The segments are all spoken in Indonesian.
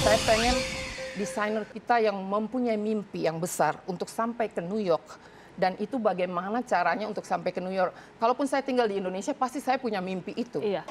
Saya pengen desainer kita yang mempunyai mimpi yang besar untuk sampai ke New York dan itu bagaimana caranya untuk sampai ke New York. Kalaupun saya tinggal di Indonesia pasti saya punya mimpi itu. Iya.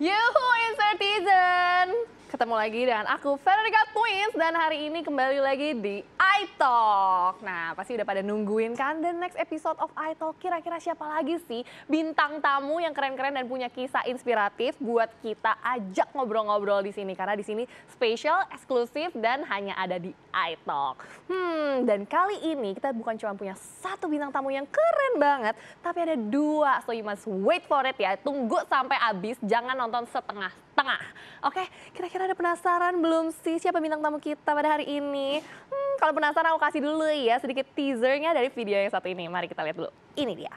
Yuhu, Insertizen! Ketemu lagi dengan aku Veronica Twins dan hari ini kembali lagi di iTalk. Nah, pasti udah pada nungguin kan the next episode of iTalk. Kira-kira siapa lagi sih bintang tamu yang keren-keren dan punya kisah inspiratif buat kita ajak ngobrol-ngobrol di sini karena di sini spesial, eksklusif dan hanya ada di iTalk. Hmm, dan kali ini kita bukan cuma punya satu bintang tamu yang keren banget, tapi ada dua. So you must wait for it ya. Tunggu sampai habis, jangan nonton setengah Tengah. Oke, kira-kira ada penasaran belum sih siapa bintang tamu kita pada hari ini? Hmm, kalau penasaran aku kasih dulu ya sedikit teasernya dari video yang satu ini. Mari kita lihat dulu. Ini dia.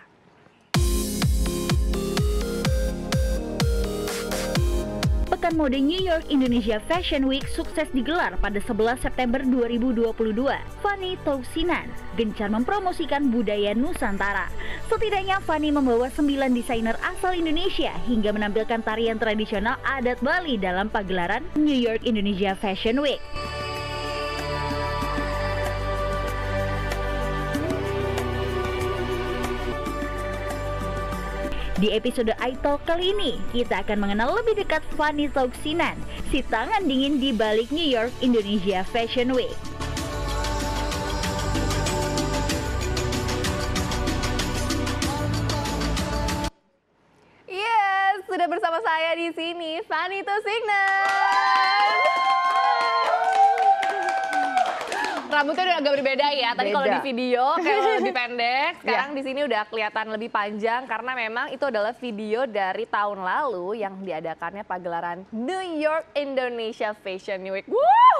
Pekan Mode New York Indonesia Fashion Week sukses digelar pada 11 September 2022. Fanny Tausinan gencar mempromosikan budaya Nusantara. Setidaknya Fanny membawa 9 desainer asal Indonesia hingga menampilkan tarian tradisional adat Bali dalam pagelaran New York Indonesia Fashion Week. Di episode iTalk kali ini, kita akan mengenal lebih dekat Fanny Tauxinan, si tangan dingin di balik New York Indonesia Fashion Week. Yes, sudah bersama saya di sini, Fanny Tauxinan. rambutnya udah agak berbeda ya. Tadi kalau di video kayak lebih pendek, iya. sekarang yeah. di sini udah kelihatan lebih panjang karena memang itu adalah video dari tahun lalu yang diadakannya pagelaran New York Indonesia Fashion Week. Woo!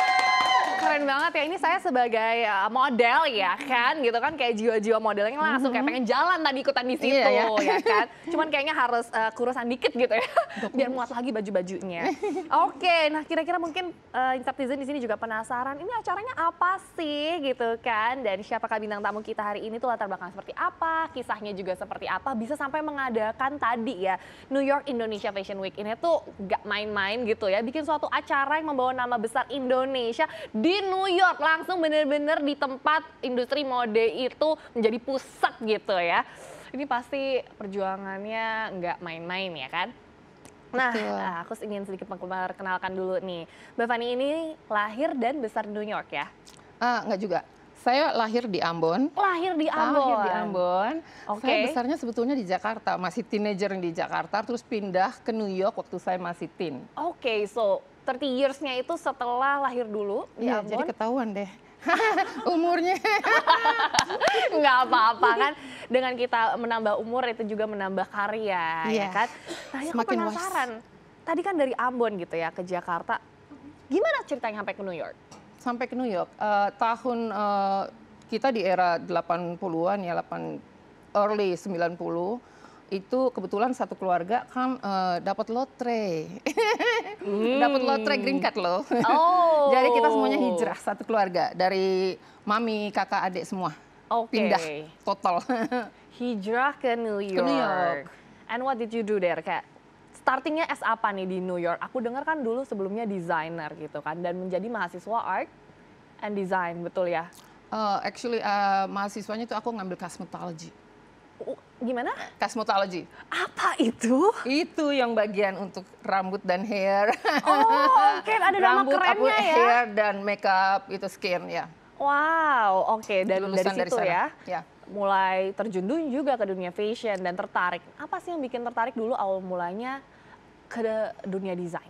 keren banget ya. Ini saya sebagai eh, model ya kan gitu kan kayak jiwa-jiwa modelnya langsung kayak mm-hmm. pengen jalan tadi ikutan di iya, situ iya, ya. ya kan. Cuman kayaknya harus uh, kurusan dikit gitu ya. Biar muat lagi baju-bajunya. Oke, nah kira-kira mungkin uh, eh, Insaptizen di sini juga penasaran ini acaranya apa sih gitu kan dan siapakah bintang tamu kita hari ini tuh latar belakang seperti apa, kisahnya juga seperti apa bisa sampai mengadakan tadi ya New York Indonesia Fashion Week ini tuh gak main-main gitu ya bikin suatu acara yang membawa nama besar Indonesia di di New York langsung bener-bener di tempat industri mode itu menjadi pusat gitu ya ini pasti perjuangannya nggak main-main ya kan Nah, Betul. Ah, aku ingin sedikit memperkenalkan dulu nih. Mbak Fani ini lahir dan besar di New York ya? Uh, nggak juga. Saya lahir di Ambon. Lahir di Ambon. Lahir di Ambon. Okay. Saya besarnya sebetulnya di Jakarta, masih teenager di Jakarta, terus pindah ke New York waktu saya masih teen. Oke, okay, so 30 years-nya itu setelah lahir dulu di ya, Jadi ketahuan deh. umurnya nggak apa-apa kan dengan kita menambah umur itu juga menambah karya ya Iya. ya kan tadi nah, aku Semakin penasaran was. tadi kan dari Ambon gitu ya ke Jakarta gimana ceritanya sampai ke New York sampai ke New York uh, tahun uh, kita di era 80-an ya 8 early 90 itu kebetulan satu keluarga kan uh, dapat lotre. hmm. dapat lotre green card loh. Oh. Jadi kita semuanya hijrah satu keluarga dari mami, kakak, adik semua. Okay. Pindah total. hijrah ke New York. Ke New York. And what did you do there, Kak? Startingnya as apa nih di New York? Aku dengar kan dulu sebelumnya desainer gitu kan dan menjadi mahasiswa art and design, betul ya? Uh, actually uh, mahasiswanya itu aku ngambil cosmetology gimana? Cosmetology. Apa itu? Itu yang bagian untuk rambut dan hair. Oh, oke okay. ada nama rambut, kerennya rambut, ya. hair dan makeup itu skin ya. Wow, oke okay. dan Lulusan dari situ dari ya. ya mulai terjun juga ke dunia fashion dan tertarik. Apa sih yang bikin tertarik dulu awal mulanya ke dunia desain?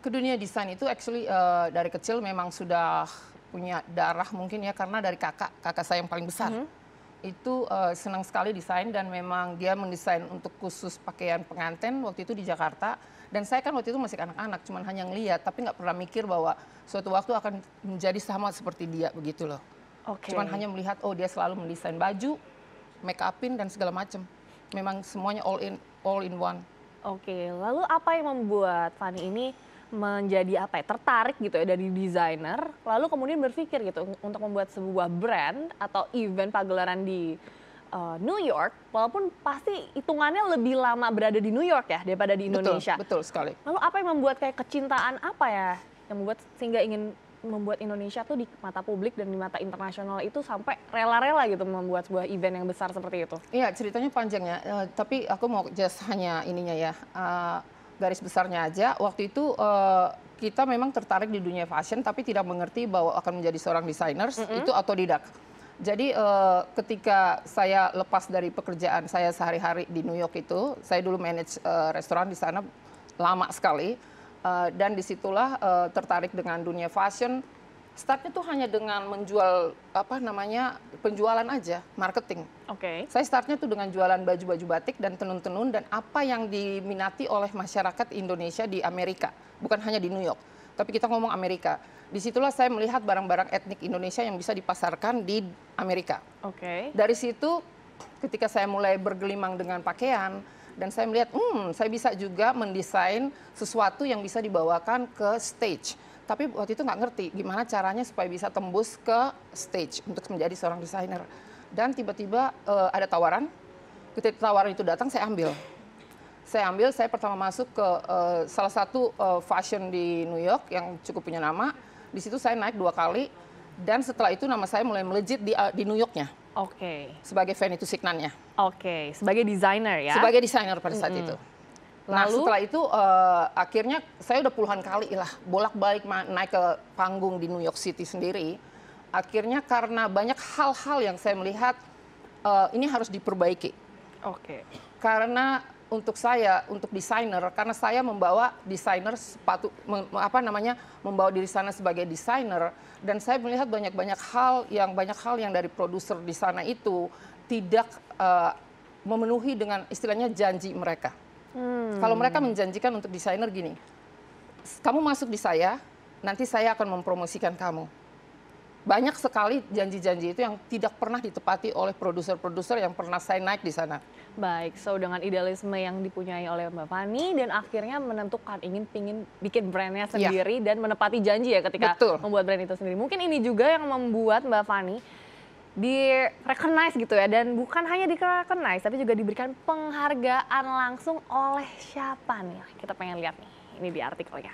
Ke dunia desain itu actually uh, dari kecil memang sudah punya darah mungkin ya karena dari kakak kakak saya yang paling besar. Mm -hmm itu uh, senang sekali desain dan memang dia mendesain untuk khusus pakaian pengantin waktu itu di Jakarta dan saya kan waktu itu masih anak-anak cuman hanya ngeliat tapi nggak pernah mikir bahwa suatu waktu akan menjadi sama seperti dia begitu loh okay. cuman hanya melihat oh dia selalu mendesain baju make upin dan segala macam memang semuanya all in all in one oke okay. lalu apa yang membuat Fanny ini menjadi apa ya tertarik gitu ya dari desainer lalu kemudian berpikir gitu untuk membuat sebuah brand atau event pagelaran di uh, New York walaupun pasti hitungannya lebih lama berada di New York ya daripada di Indonesia betul, betul sekali lalu apa yang membuat kayak kecintaan apa ya yang membuat sehingga ingin membuat Indonesia tuh di mata publik dan di mata internasional itu sampai rela-rela gitu membuat sebuah event yang besar seperti itu. Iya ceritanya panjang ya, uh, tapi aku mau just hanya ininya ya. Uh, garis besarnya aja waktu itu uh, kita memang tertarik di dunia fashion tapi tidak mengerti bahwa akan menjadi seorang designers mm -hmm. itu otodidak. Jadi uh, ketika saya lepas dari pekerjaan saya sehari-hari di New York itu, saya dulu manage uh, restoran di sana lama sekali uh, dan disitulah uh, tertarik dengan dunia fashion startnya tuh hanya dengan menjual apa namanya penjualan aja marketing. Oke. Okay. Saya startnya tuh dengan jualan baju-baju batik dan tenun-tenun dan apa yang diminati oleh masyarakat Indonesia di Amerika, bukan hanya di New York, tapi kita ngomong Amerika. Disitulah saya melihat barang-barang etnik Indonesia yang bisa dipasarkan di Amerika. Oke. Okay. Dari situ ketika saya mulai bergelimang dengan pakaian dan saya melihat, hmm, saya bisa juga mendesain sesuatu yang bisa dibawakan ke stage tapi waktu itu nggak ngerti gimana caranya supaya bisa tembus ke stage untuk menjadi seorang desainer. Dan tiba-tiba uh, ada tawaran. Ketika tawaran itu datang, saya ambil. Saya ambil, saya pertama masuk ke uh, salah satu uh, fashion di New York yang cukup punya nama. Di situ saya naik dua kali dan setelah itu nama saya mulai melejit di, uh, di New Yorknya. Oke. Okay. Sebagai itu Signannya. Oke, okay. sebagai desainer ya. Sebagai desainer pada saat mm -hmm. itu. Nah setelah itu uh, akhirnya saya udah puluhan kali lah bolak-balik naik ke panggung di New York City sendiri. Akhirnya karena banyak hal-hal yang saya melihat uh, ini harus diperbaiki. Oke. Okay. Karena untuk saya, untuk desainer, karena saya membawa desainer sepatu, mem, apa namanya, membawa diri sana sebagai desainer, dan saya melihat banyak-banyak hal yang banyak hal yang dari produser di sana itu tidak uh, memenuhi dengan istilahnya janji mereka. Hmm. Kalau mereka menjanjikan untuk desainer gini, kamu masuk di saya, nanti saya akan mempromosikan kamu. Banyak sekali janji-janji itu yang tidak pernah ditepati oleh produser-produser yang pernah saya naik di sana. Baik, so dengan idealisme yang dipunyai oleh Mbak Fani dan akhirnya menentukan ingin pingin bikin brandnya iya. sendiri ya. dan menepati janji ya ketika Betul. membuat brand itu sendiri. Mungkin ini juga yang membuat Mbak Fani di gitu ya dan bukan hanya di tapi juga diberikan penghargaan langsung oleh siapa nih kita pengen lihat nih ini di artikelnya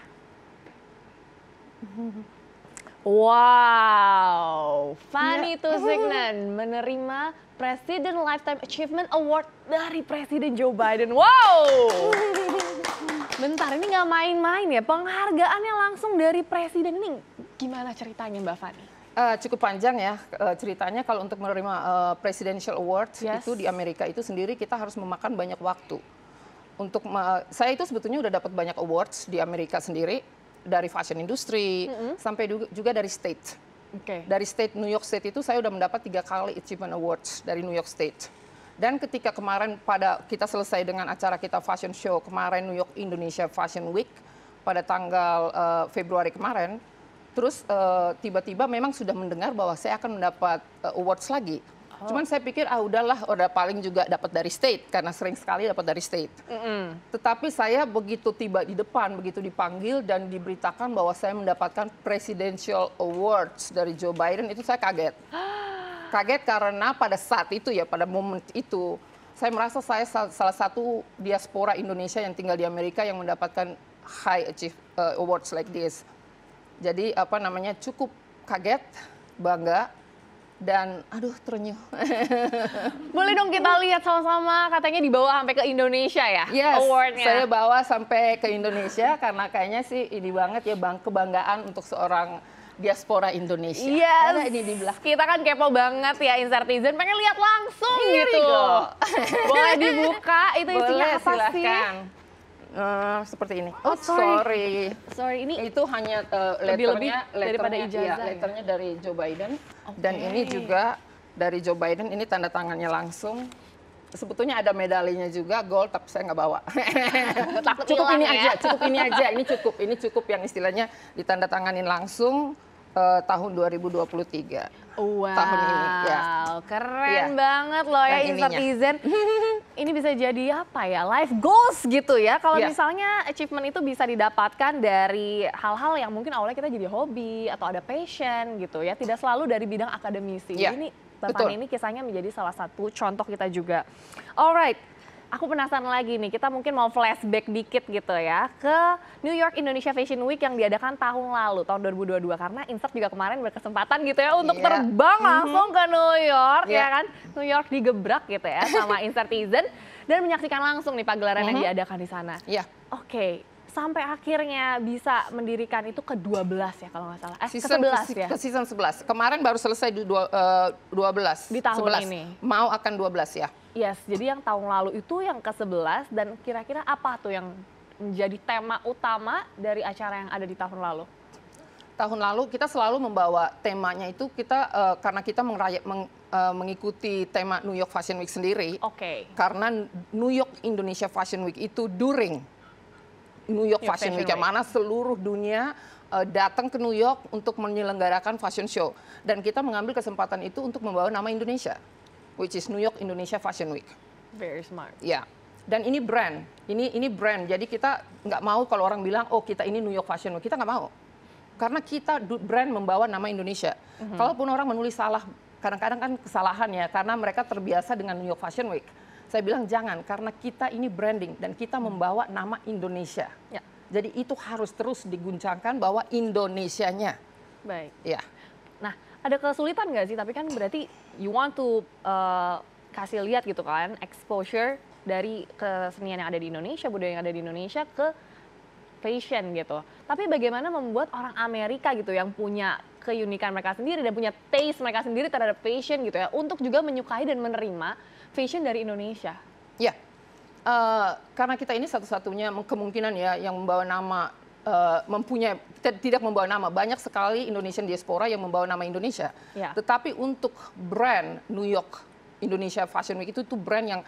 Wow, Fanny ya. Tuzignan menerima President Lifetime Achievement Award dari Presiden Joe Biden. Wow, bentar ini nggak main-main ya, penghargaannya langsung dari Presiden ini gimana ceritanya Mbak Fanny? Uh, cukup panjang ya uh, ceritanya kalau untuk menerima uh, presidential award yes. itu di Amerika itu sendiri kita harus memakan banyak waktu. Untuk uh, saya itu sebetulnya udah dapat banyak awards di Amerika sendiri dari fashion industry mm -hmm. sampai juga dari state. Okay. Dari state New York State itu saya udah mendapat tiga kali achievement awards dari New York State. Dan ketika kemarin pada kita selesai dengan acara kita fashion show kemarin New York Indonesia Fashion Week pada tanggal uh, Februari kemarin Terus tiba eh, tiba-tiba memang sudah mendengar bahwa saya akan mendapat uh, awards lagi. Oh. Cuman saya pikir ah udahlah, udah paling juga dapat dari state karena sering sekali dapat dari state. Mm -hmm. Tetapi saya begitu tiba di depan, begitu dipanggil dan diberitakan bahwa saya mendapatkan presidential awards dari Joe Biden itu saya kaget. kaget karena pada saat itu ya, pada momen itu saya merasa saya salah satu diaspora Indonesia yang tinggal di Amerika yang mendapatkan high achieve uh, awards like this. Jadi apa namanya cukup kaget, bangga, dan aduh terenyuh. Boleh dong kita lihat sama-sama katanya dibawa sampai ke Indonesia ya yes, awardnya. Saya bawa sampai ke Indonesia karena kayaknya sih ini banget ya bang kebanggaan untuk seorang diaspora Indonesia. Yes. ini di belakang Kita kan kepo banget ya Insertizen, pengen lihat langsung iya, gitu. Go. Boleh dibuka itu Boleh, isinya apa silahkan. sih? uh, seperti ini. Oh, sorry. Sorry, sorry. ini itu hanya uh, letternya, lebih letternya, daripada ya, ijazah. Ya, letternya ya? dari Joe Biden okay. dan ini juga dari Joe Biden ini tanda tangannya langsung. Sebetulnya ada medalinya juga gold tapi saya nggak bawa. cukup ini ya? aja, cukup ini aja. Ini cukup, ini cukup yang istilahnya ditandatanganin langsung uh, tahun 2023. Wow, tahun ini, ya. keren ya. banget loh ya Insertizen. ini bisa jadi apa ya life goals gitu ya kalau yeah. misalnya achievement itu bisa didapatkan dari hal-hal yang mungkin awalnya kita jadi hobi atau ada passion gitu ya tidak selalu dari bidang akademisi yeah. ini Bapak Betul. ini kisahnya menjadi salah satu contoh kita juga alright aku penasaran lagi nih, kita mungkin mau flashback dikit gitu ya ke New York Indonesia Fashion Week yang diadakan tahun lalu, tahun 2022. Karena Insert juga kemarin berkesempatan gitu ya untuk yeah. terbang mhm. langsung ke New York yeah. ya iya. kan. New York digebrak gitu ya sama Insertizen dan menyaksikan langsung nih pagelaran mm -hmm. yang mhm. diadakan di sana. Iya. Yeah. Oke, okay sampai akhirnya bisa mendirikan itu ke-12 ya kalau nggak salah. Eh, season, ke-11 ya? Ke season 11. Kemarin baru selesai di dua, uh, eh, 12. Di tahun 11. ini? Mau akan 12 ya. Yes, jadi yang tahun lalu itu yang ke-11 dan kira-kira apa tuh yang menjadi tema utama dari acara yang ada di tahun lalu? Tahun lalu kita selalu membawa temanya itu kita uh, karena kita meng, uh, mengikuti tema New York Fashion Week sendiri. Oke. Okay. Karena New York Indonesia Fashion Week itu during New York Fashion, Fashion Week, mana seluruh dunia uh, datang ke New York untuk menyelenggarakan fashion show. Dan kita mengambil kesempatan itu untuk membawa nama Indonesia, which is New York Indonesia Fashion Week. Very smart. Ya. Dan ini brand, ini ini brand. Jadi kita nggak mau kalau orang bilang, oh kita ini New York Fashion Week, kita nggak mau. Karena kita brand membawa nama Indonesia. Mm -hmm. Kalaupun orang menulis salah, kadang-kadang kan kesalahan ya, karena mereka terbiasa dengan New York Fashion Week. Mm saya bilang jangan karena kita ini branding dan kita membawa nama Indonesia. Ya. Jadi itu harus terus diguncangkan bahwa Indonesianya. Baik. Ya. Nah, ada kesulitan nggak sih? Tapi kan berarti you want to uh, kasih lihat gitu kan exposure dari kesenian yang ada di Indonesia, budaya yang ada di Indonesia ke fashion gitu. Tapi bagaimana membuat orang Amerika gitu yang punya keunikan mereka sendiri dan punya taste mereka sendiri terhadap fashion gitu ya untuk juga menyukai dan menerima fashion dari Indonesia. Ya, uh, karena kita ini satu-satunya kemungkinan ya yang membawa nama Uh, mempunyai tidak membawa nama banyak sekali Indonesian diaspora yang membawa nama Indonesia. Yeah. Tetapi untuk brand New York Indonesia Fashion Week itu tuh brand yang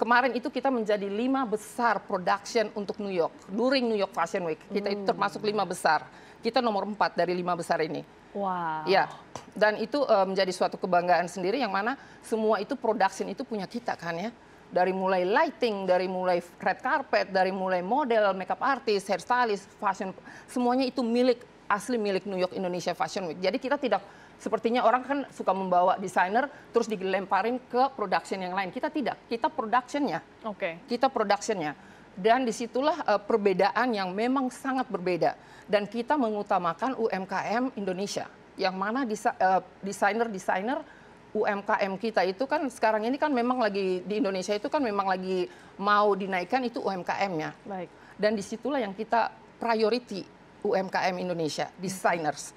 kemarin itu kita menjadi lima besar production untuk New York during New York Fashion Week. Kita itu hmm. termasuk lima besar kita nomor empat dari lima besar ini. Wow. Ya, dan itu uh, menjadi suatu kebanggaan sendiri yang mana semua itu production itu punya kita kan ya. Dari mulai lighting, dari mulai red carpet, dari mulai model, makeup artist, hairstylist, fashion, semuanya itu milik asli milik New York Indonesia Fashion Week. Jadi kita tidak sepertinya orang kan suka membawa desainer terus dilemparin ke production yang lain. Kita tidak, kita productionnya. Oke. Okay. Kita productionnya dan disitulah uh, perbedaan yang memang sangat berbeda dan kita mengutamakan UMKM Indonesia yang mana eh, desainer-desainer UMKM kita itu kan sekarang ini kan memang lagi di Indonesia itu kan memang lagi mau dinaikkan itu UMKM-nya. Baik. Dan disitulah yang kita priority UMKM Indonesia, designers.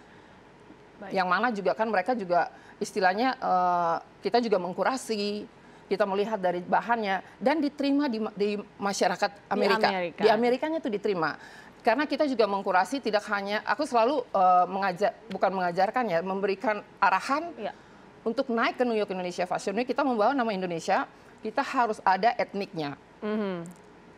Baik. Yang mana juga kan mereka juga istilahnya uh, kita juga mengkurasi kita melihat dari bahannya dan diterima di, di masyarakat Amerika. Di Amerika. Di Amerikanya itu diterima. Karena kita juga mengkurasi tidak hanya aku selalu uh, eh, mengajak bukan mengajarkan ya, memberikan arahan ya. untuk naik ke New York Indonesia Fashion Week kita membawa nama Indonesia, kita harus ada etniknya. Mm -hmm.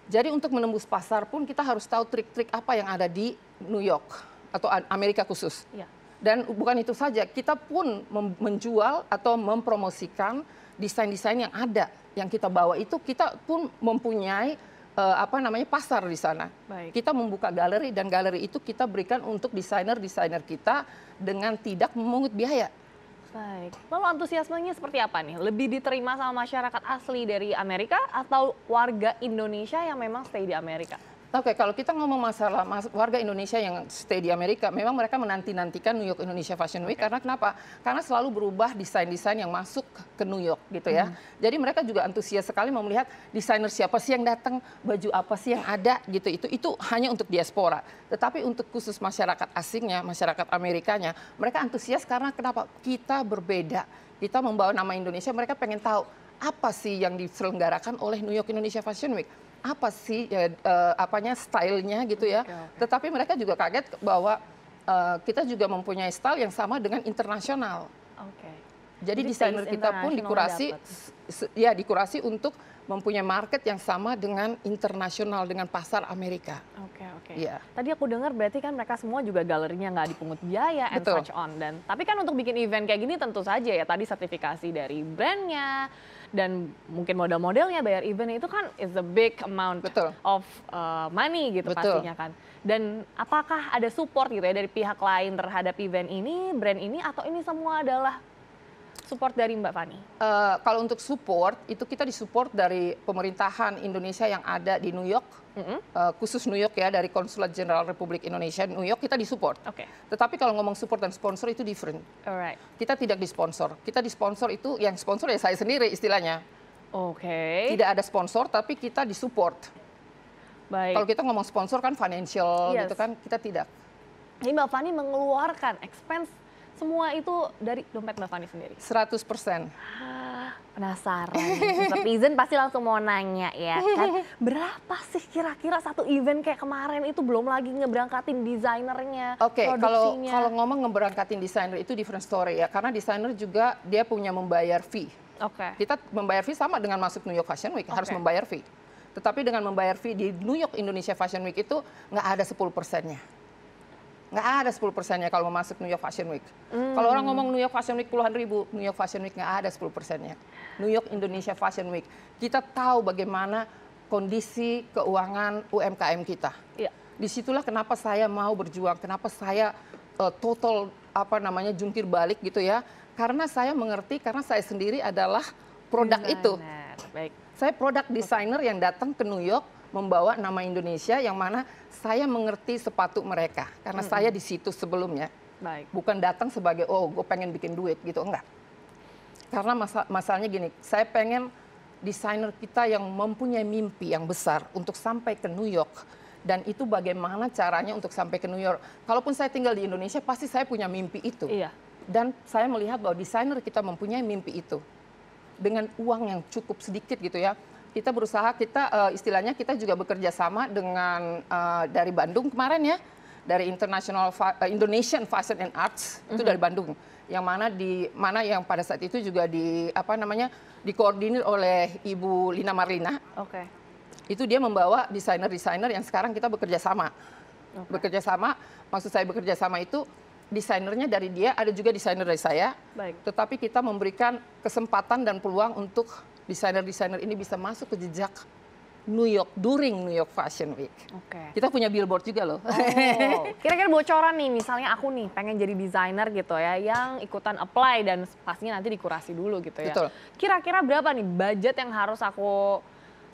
Jadi untuk menembus pasar pun kita harus tahu trik-trik apa yang ada di New York atau Amerika khusus. Ya. Dan bukan itu saja, kita pun menjual atau mempromosikan desain-desain yang ada yang kita bawa itu kita pun mempunyai uh, apa namanya pasar di sana. Baik. Kita membuka galeri dan galeri itu kita berikan untuk desainer-desainer kita dengan tidak memungut biaya. Baik. Lalu antusiasmenya seperti apa nih? Lebih diterima sama masyarakat asli dari Amerika atau warga Indonesia yang memang stay di Amerika? Oke, okay, kalau kita ngomong masalah mas, warga Indonesia yang stay di Amerika, memang mereka menanti-nantikan New York Indonesia Fashion Week okay. karena kenapa? Karena selalu berubah desain-desain yang masuk ke New York gitu ya. Hmm. Jadi mereka juga antusias sekali mau melihat desainer siapa sih yang datang, baju apa sih yang ada gitu. Itu itu hanya untuk diaspora. Tetapi untuk khusus masyarakat asingnya, masyarakat Amerikanya, mereka antusias karena kenapa? Kita berbeda. Kita membawa nama Indonesia, mereka pengen tahu apa sih yang diselenggarakan oleh New York Indonesia Fashion Week? Apa sih ya, uh, apanya stylenya gitu ya? Okay, okay. Tetapi mereka juga kaget bahwa uh, kita juga mempunyai style yang sama dengan internasional. Oke. Okay. Jadi, Jadi desainer kita pun dikurasi dapat. ya dikurasi untuk mempunyai market yang sama dengan internasional dengan pasar Amerika. Oke okay, oke. Okay. Iya. Yeah. Tadi aku dengar berarti kan mereka semua juga galerinya nggak dipungut biaya and Betul. such on dan tapi kan untuk bikin event kayak gini tentu saja ya tadi sertifikasi dari brandnya dan mungkin model-modelnya bayar event itu kan is a big amount Betul. of uh, money gitu Betul. pastinya kan. Dan apakah ada support gitu ya dari pihak lain terhadap event ini, brand ini atau ini semua adalah support dari Mbak Fani? Uh, kalau untuk support, itu kita disupport dari pemerintahan Indonesia yang ada di New York, mm -hmm. uh, khusus New York ya, dari Konsulat Jenderal Republik Indonesia New York, kita disupport. Okay. Tetapi kalau ngomong support dan sponsor itu different. Alright. Kita tidak disponsor. Kita disponsor itu, yang sponsor ya saya sendiri istilahnya. Oke. Okay. Tidak ada sponsor, tapi kita disupport. Baik. Kalau kita ngomong sponsor kan financial yes. gitu kan, kita tidak. Ini Mbak Fani mengeluarkan expense semua itu dari dompet Mbak Fani sendiri? 100 persen. Ah, penasaran, netizen pasti langsung mau nanya ya kan. Berapa sih kira-kira satu event kayak kemarin itu belum lagi ngeberangkatin desainernya, Oke, okay, kalau kalau ngomong ngeberangkatin desainer itu different story ya. Karena desainer juga dia punya membayar fee. Oke. Okay. Kita membayar fee sama dengan masuk New York Fashion Week, okay. harus membayar fee. Tetapi dengan membayar fee di New York Indonesia Fashion Week itu nggak ada 10 persennya nggak ada 10 persennya kalau mau masuk New York Fashion Week. Hmm. Kalau orang ngomong New York Fashion Week puluhan ribu, New York Fashion Week nggak ada 10 persennya. New York Indonesia Fashion Week. Kita tahu bagaimana kondisi keuangan UMKM kita. Ya. Disitulah kenapa saya mau berjuang, kenapa saya uh, total apa namanya jungkir balik gitu ya. Karena saya mengerti, karena saya sendiri adalah produk Designer. itu. Baik. Saya produk designer yang datang ke New York membawa nama Indonesia yang mana saya mengerti sepatu mereka karena -hmm. saya di situ sebelumnya. Baik. Bukan datang sebagai oh gue pengen bikin duit gitu enggak. Karena masa masalahnya gini, saya pengen desainer kita yang mempunyai mimpi yang besar untuk sampai ke New York dan itu bagaimana caranya untuk sampai ke New York. Kalaupun saya tinggal di Indonesia, pasti saya punya mimpi itu. Iya. Dan saya melihat bahwa desainer kita mempunyai mimpi itu. Dengan uang yang cukup sedikit gitu ya, kita berusaha kita uh, istilahnya kita juga bekerja sama dengan uh, dari Bandung kemarin ya dari International Fa uh, Indonesian Fashion and Arts mm-hmm. itu dari Bandung yang mana di mana yang pada saat itu juga di apa namanya dikoordinir oleh Ibu Lina Marlina. Oke. Okay. Itu dia membawa desainer-desainer yang sekarang kita bekerja sama. Okay. Bekerja sama, maksud saya bekerja sama itu desainernya dari dia, ada juga desainer dari saya. Baik. Tetapi kita memberikan kesempatan dan peluang untuk desainer-desainer ini bisa masuk ke jejak New York during New York Fashion Week. Okay. Kita punya billboard juga loh. kira oh. Kira-kira bocoran nih, misalnya aku nih pengen jadi desainer gitu ya, yang ikutan apply dan pastinya nanti dikurasi dulu gitu ya. Betul. Kira-kira berapa nih budget yang harus aku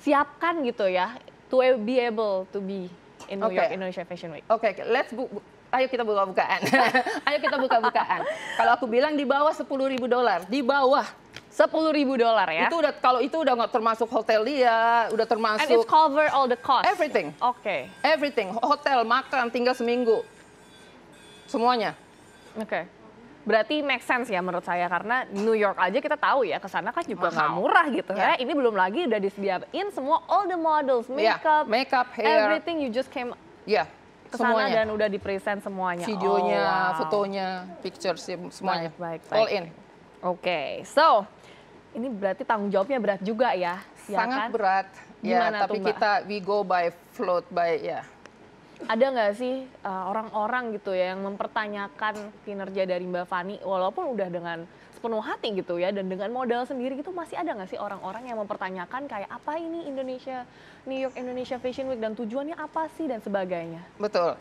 siapkan gitu ya, to be able to be in New okay. York Indonesia Fashion Week. Oke, okay, let's bu ayo kita buka-bukaan. ayo kita buka-bukaan. Kalau aku bilang di bawah 10.000 dolar, di bawah sepuluh ribu dolar ya. Itu udah kalau itu udah nggak termasuk hotel dia, udah termasuk. And it cover all the cost. Everything. Oke. Okay. Everything, hotel, makan, tinggal seminggu, semuanya. Oke. Okay. Berarti make sense ya menurut saya karena New York aja kita tahu ya kesana kan juga nggak murah gitu yeah. ya. Ini belum lagi udah disediain semua all the models, ya. makeup, yeah. makeup, hair, everything you just came. Ya. Yeah semuanya. dan udah di present semuanya. Videonya, oh, wow. fotonya, pictures ya, semuanya. Baik, baik, baik. All in. Oke, okay. so ini berarti tanggung jawabnya berat juga ya? ya Sangat kan? berat. Ya, Gimana tapi tuh, kita we go by float by ya. Ada nggak sih eh, orang-orang uh, gitu ya yang mempertanyakan kinerja dari Mbak Fani walaupun udah dengan sepenuh hati gitu ya dan dengan modal sendiri gitu masih ada nggak sih orang-orang yang mempertanyakan kayak apa ini Indonesia New York Indonesia Fashion Week dan tujuannya apa sih dan sebagainya? Betul.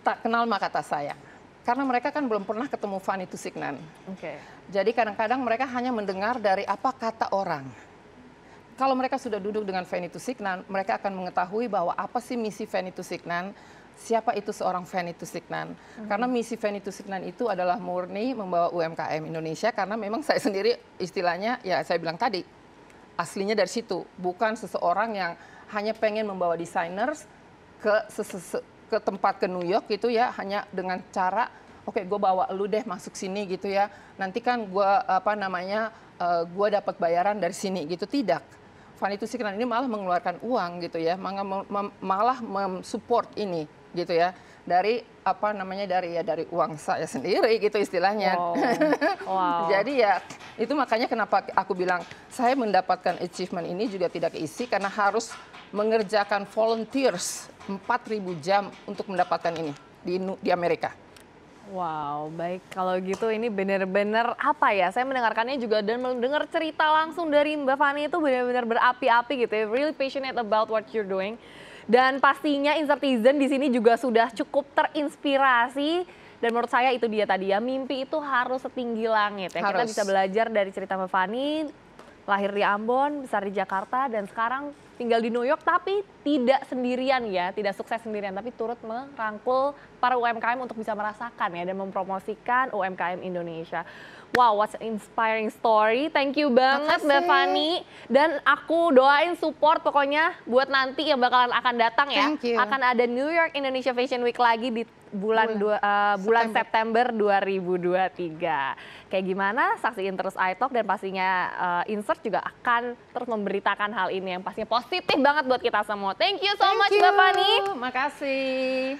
Tak kenal maka tak sayang karena mereka kan belum pernah ketemu Fanny signan. Okay. Jadi kadang-kadang mereka hanya mendengar dari apa kata orang. Kalau mereka sudah duduk dengan Fanny signan, mereka akan mengetahui bahwa apa sih misi Fanny signan, siapa itu seorang Fanny Tusignan. Mm -hmm. Karena misi Fanny signan itu adalah murni membawa UMKM Indonesia karena memang saya sendiri istilahnya ya saya bilang tadi aslinya dari situ, bukan seseorang yang hanya pengen membawa designers ke sesuatu ke tempat ke New York gitu ya hanya dengan cara oke okay, gue bawa lu deh masuk sini gitu ya nanti kan gue apa namanya uh, eh, gue dapat bayaran dari sini gitu tidak Vanity Signal ini malah mengeluarkan uang gitu ya malah mem support ini gitu ya dari apa namanya dari ya dari uang saya sendiri gitu istilahnya. Wow. wow. Jadi ya itu makanya kenapa aku bilang saya mendapatkan achievement ini juga tidak keisi karena harus mengerjakan volunteers 4000 jam untuk mendapatkan ini di di Amerika. Wow, baik kalau gitu ini benar-benar apa ya? Saya mendengarkannya juga dan mendengar cerita langsung dari Mbak Fani itu benar-benar berapi-api gitu ya. Really passionate about what you're doing. Dan pastinya Insertizen di sini juga sudah cukup terinspirasi dan menurut saya itu dia tadi ya, mimpi itu harus setinggi langit ya. Harus. Kita bisa belajar dari cerita Mbak Fani, lahir di Ambon, besar di Jakarta, dan sekarang tinggal di New York, tapi tidak sendirian ya, tidak sukses sendirian, tapi turut merangkul para UMKM untuk bisa merasakan ya, dan mempromosikan UMKM Indonesia. Wow, what's an inspiring story. Thank you banget Mbak Fani. Dan aku doain support pokoknya buat nanti yang bakalan akan datang ya. Akan ada New York Indonesia Fashion Week lagi di bulan bulan, uh, bulan September. September 2023. Kayak gimana saksiin terus iTalk dan pastinya uh, Insert juga akan terus memberitakan hal ini yang pastinya positif banget buat kita semua. Thank you so Thank much you. Bapak Fani. Makasih.